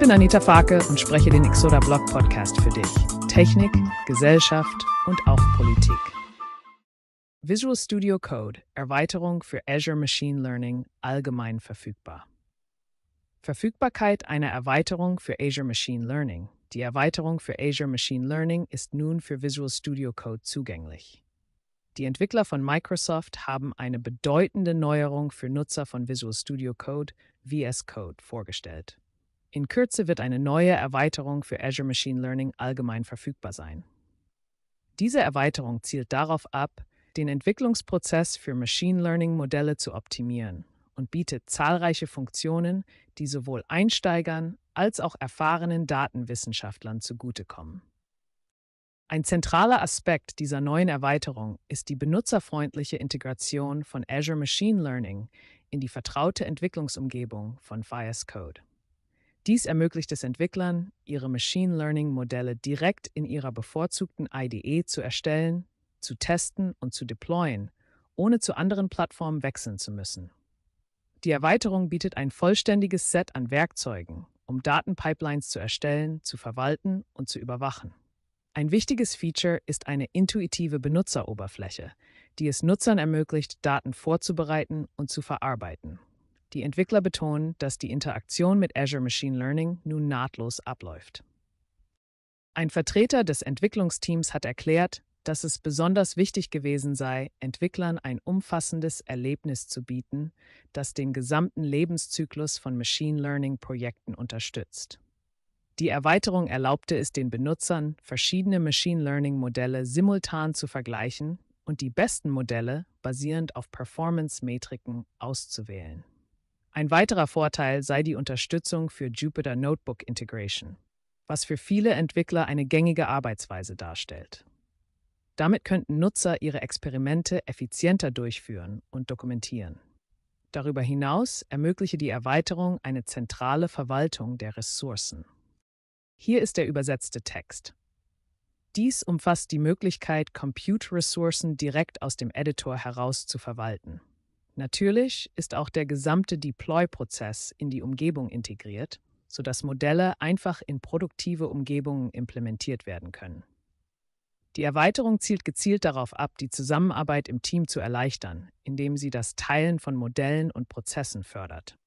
bin Anita Farke und spreche den Exoda Blog Podcast für dich. Technik, Gesellschaft und auch Politik. Visual Studio Code, Erweiterung für Azure Machine Learning, allgemein verfügbar. Verfügbarkeit einer Erweiterung für Azure Machine Learning. Die Erweiterung für Azure Machine Learning ist nun für Visual Studio Code zugänglich. Die Entwickler von Microsoft haben eine bedeutende Neuerung für Nutzer von Visual Studio Code, VS Code, vorgestellt. In Kürze wird eine neue Erweiterung für Azure Machine Learning allgemein verfügbar sein. Diese Erweiterung zielt darauf ab, den Entwicklungsprozess für Machine Learning-Modelle zu optimieren und bietet zahlreiche Funktionen, die sowohl Einsteigern als auch erfahrenen Datenwissenschaftlern zugutekommen. Ein zentraler Aspekt dieser neuen Erweiterung ist die benutzerfreundliche Integration von Azure Machine Learning in die vertraute Entwicklungsumgebung von VS Code. Dies ermöglicht es Entwicklern, ihre Machine Learning-Modelle direkt in ihrer bevorzugten IDE zu erstellen, zu testen und zu deployen, ohne zu anderen Plattformen wechseln zu müssen. Die Erweiterung bietet ein vollständiges Set an Werkzeugen, um Datenpipelines zu erstellen, zu verwalten und zu überwachen. Ein wichtiges Feature ist eine intuitive Benutzeroberfläche, die es Nutzern ermöglicht, Daten vorzubereiten und zu verarbeiten. Die Entwickler betonen, dass die Interaktion mit Azure Machine Learning nun nahtlos abläuft. Ein Vertreter des Entwicklungsteams hat erklärt, dass es besonders wichtig gewesen sei, Entwicklern ein umfassendes Erlebnis zu bieten, das den gesamten Lebenszyklus von Machine Learning-Projekten unterstützt. Die Erweiterung erlaubte es den Benutzern, verschiedene Machine Learning-Modelle simultan zu vergleichen und die besten Modelle basierend auf Performance-Metriken auszuwählen. Ein weiterer Vorteil sei die Unterstützung für Jupyter Notebook Integration, was für viele Entwickler eine gängige Arbeitsweise darstellt. Damit könnten Nutzer ihre Experimente effizienter durchführen und dokumentieren. Darüber hinaus ermögliche die Erweiterung eine zentrale Verwaltung der Ressourcen. Hier ist der übersetzte Text. Dies umfasst die Möglichkeit, Compute-Ressourcen direkt aus dem Editor heraus zu verwalten. Natürlich ist auch der gesamte Deploy-Prozess in die Umgebung integriert, sodass Modelle einfach in produktive Umgebungen implementiert werden können. Die Erweiterung zielt gezielt darauf ab, die Zusammenarbeit im Team zu erleichtern, indem sie das Teilen von Modellen und Prozessen fördert.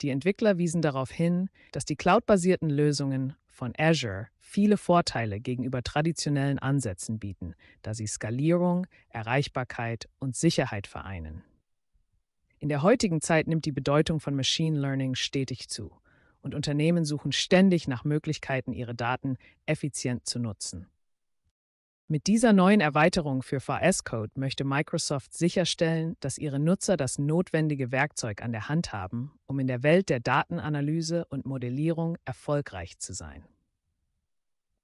Die Entwickler wiesen darauf hin, dass die cloudbasierten Lösungen von Azure viele Vorteile gegenüber traditionellen Ansätzen bieten, da sie Skalierung, Erreichbarkeit und Sicherheit vereinen. In der heutigen Zeit nimmt die Bedeutung von Machine Learning stetig zu und Unternehmen suchen ständig nach Möglichkeiten, ihre Daten effizient zu nutzen. Mit dieser neuen Erweiterung für VS Code möchte Microsoft sicherstellen, dass ihre Nutzer das notwendige Werkzeug an der Hand haben, um in der Welt der Datenanalyse und Modellierung erfolgreich zu sein.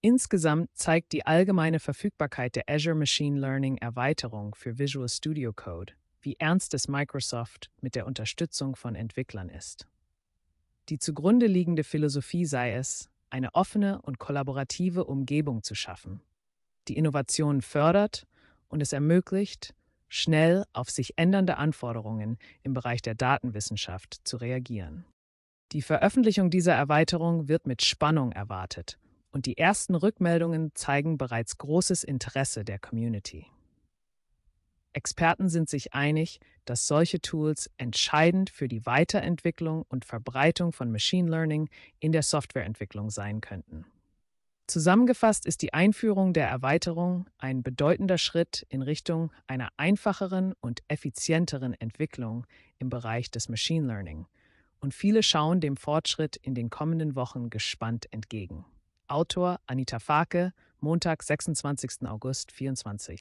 Insgesamt zeigt die allgemeine Verfügbarkeit der Azure Machine Learning Erweiterung für Visual Studio Code, wie ernst es Microsoft mit der Unterstützung von Entwicklern ist. Die zugrunde liegende Philosophie sei es, eine offene und kollaborative Umgebung zu schaffen, die Innovationen fördert und es ermöglicht, schnell auf sich ändernde Anforderungen im Bereich der Datenwissenschaft zu reagieren. Die Veröffentlichung dieser Erweiterung wird mit Spannung erwartet und die ersten Rückmeldungen zeigen bereits großes Interesse der Community. Experten sind sich einig, dass solche Tools entscheidend für die Weiterentwicklung und Verbreitung von Machine Learning in der Softwareentwicklung sein könnten. Zusammengefasst ist die Einführung der Erweiterung ein bedeutender Schritt in Richtung einer einfacheren und effizienteren Entwicklung im Bereich des Machine Learning. Und viele schauen dem Fortschritt in den kommenden Wochen gespannt entgegen. Autor Anita Fake, Montag, 26. August 2024.